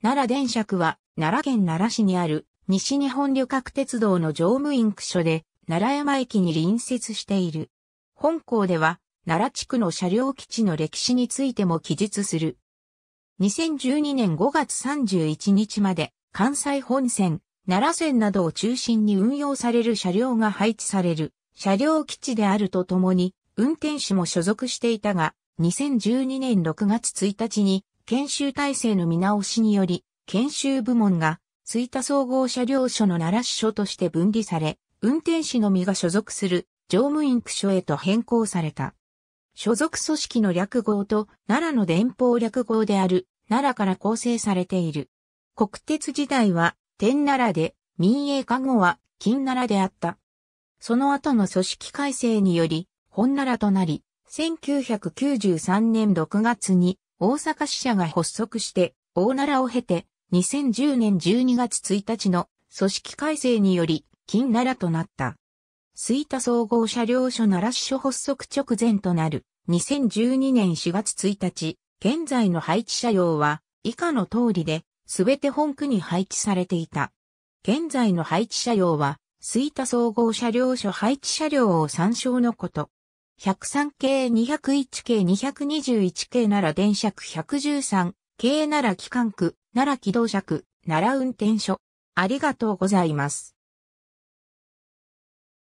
奈良電車区は、奈良県奈良市にある、西日本旅客鉄道の乗務員区所で、奈良山駅に隣接している。本校では、奈良地区の車両基地の歴史についても記述する。2012年5月31日まで、関西本線、奈良線などを中心に運用される車両が配置される、車両基地であるとともに、運転手も所属していたが、2012年6月1日に研修体制の見直しにより、研修部門が、追加総合車両所の奈良支所として分離され、運転士のみが所属する乗務員区所へと変更された。所属組織の略号と奈良の連邦略号である奈良から構成されている。国鉄時代は天奈良で民営化後は金奈良であった。その後の組織改正により本奈良となり、1993年6月に大阪支社が発足して、大奈良を経て、2010年12月1日の組織改正により、金奈良となった。水田総合車両所奈良支所発足直前となる、2012年4月1日、現在の配置車両は、以下の通りで、すべて本区に配置されていた。現在の配置車両は、水田総合車両所配置車両を参照のこと。103系201系221系なら電車区113系なら機関区、なら機動車区、なら運転所。ありがとうございます。